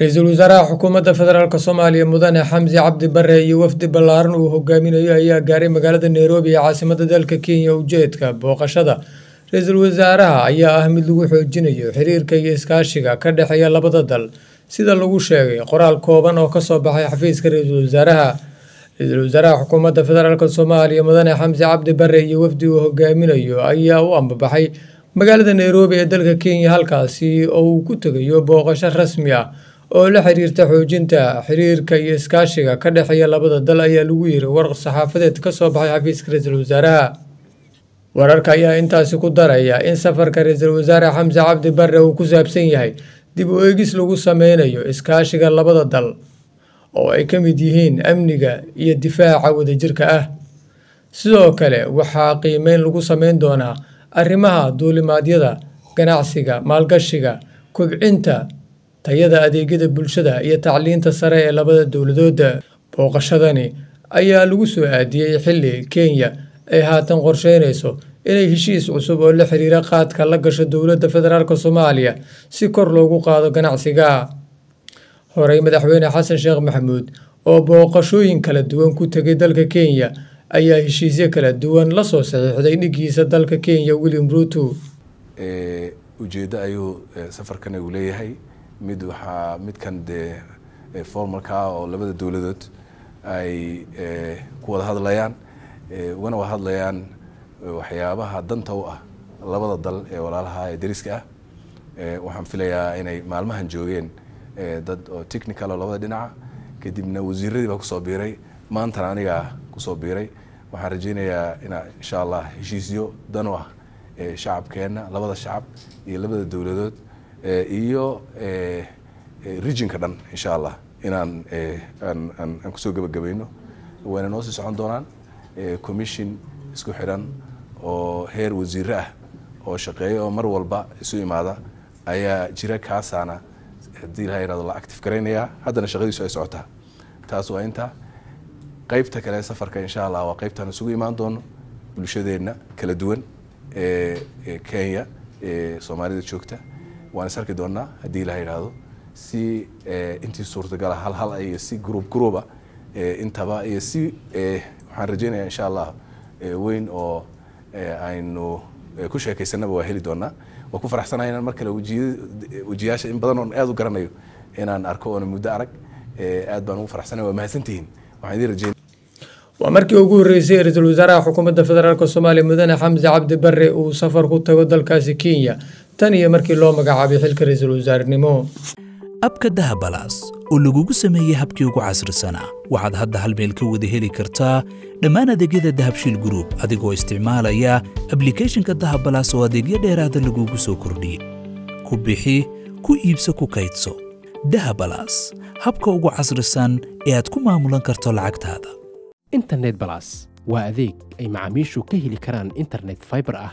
ra-iisul wasaaraha xukuumadda federaalka soomaaliya mudane xamsi cabdi bare iyo wafdi ballaaran uu hogaaminayo ayaa gaaray magaalada nairobi ee caasimada dalka kenya ujeedka booqashada ra-iisul wasaaraha ayaa ah mid lagu xoojinayo xiriirka iyo iskaashiga ka dhexeeya labada dal sida lagu sheegay qoraal kooban oo kasoo baxay xafiiska ra-iisul wasaaraha ra-iisul wasaaraha xukuumadda federaalk soomaaliya mudane xamsi cabdi bare iyo wafdi uu hogaaminayo ayaa u ambabaxay magaalada nairobi ee dalka kenya halkaasi oo uu ku tegayo booqasho rasmi ah oo la xiriirta xoojinta xiriirka iyo iskaashiga ka dhexeeya labada dal ayaa lagu yiri waraq saxaafadeed ka soo baxay xafiiska ra-iisul wasaaraha wararka ayaa intaasi ku daraya in safarka ra-iisul wasaare xamse cabdi barre uu ku saabsan yahay dib u eegis lagu sameynayo iskaashiga labada dal oo ay ka mid yihiin amniga iyo difaaca wadajirka ah sidoo kale waxaa qiimeyn lagu sameyn doonaa arrimaha duulimaadyada ganacsiga maalgashiga kobcinta tayada adeegyada bulshada iyo tacliinta sare ee labada dowladooda booqashadani ayaa lagu soo aadiyey xilli kenya ay haatan qorsheynayso inay heshiis cusub oo la xiriira qaadka la gasho dowladda federaalk soomaaliya si kor loogu qaado ganacsiga horey madaxweyne xasan sheekh maxamuud oo booqashooyin kala duwan ku tegay dalka kenya ayaa heshiisyo kala duwan la soo saxiixday dhigiisa dalka kenya william ruuto ujeeddo ayuu safarkan uu leeyahay mid waxaa midkan dee eh, formalkaa oo labada dowladood ay eh, ku wada hadlayaan eh, ugana wada hadlayaan waxyaabaha danta u ah labada dal ee walaalaha ee deriska ah waxaan filayaa inay maalmahan joogeen dad oo technical oo labada dhinaca kadibna wasiiradii baa kusoo biiray maantana anigaa kusoo biiray waxaan rajaynayaa inaa insha allah heshiisyo dan u ah shacabkeenna labada shacab iyo labada dowladood Eh, iyo eh, eh, regionka dhan insha allah inaan aan kusoo gebagabayno wayna noo sii socon doonaan commission isku xidhan oo heer wasiire ah oo shaqeeya oo mar walba isu imaada ayaa jira kaasaana haddii laha yhado la active garaynayaa haddana shaqadiisu ay socotaa taas waa inta qaybta kale safarka insha allah waa qaybtaan isugu imaan doono bulshadeenna kala duwan ee kenya ee soomaalida joogta waan is arki doonaa haddii la yidhaahdo si eh, intii suurtagala ah, halhal ah iyo si gruub gruuba eh, intaba iyo si eh, waxaan rajeynaya insha allah weyn oo aynu ku sheekaysanaba waa heli doonaa waa ku faraxsanaha inaan mar kale wejiyaasha in badan oon aada u garanayo inaan arko oona muddo arag aad baan ugu faraxsanay waa mahadsantihiin waxaan idiin rajeyn waa markii ugu horreysay ra-iisul wasaaraha xukuumadda federaalk soomaaliya mudane xamse cabdi bare uu safar ku tago dalkaasi kenya tan iyo markii loo magacaabay xilka raiisul wasaarnimo abka dahabalaas oo lagugu sameeyey habkii ugu casrisanaa waxaad hadda hal meel ka wada heli kartaa dhammaan adeegyada dahabshiil gruub adigoo isticmaalaya ablicathonka dahabalaas oo adeegyo dheeraada ah lagugu soo kordhiyey ku bixi ku iibso ku kaydso dahabalaas habka ugu casrisan ee aad ku maamulan karto lacagtaada internet balas waa adeeg ay macaamiishu ka heli karaan internet faibar ah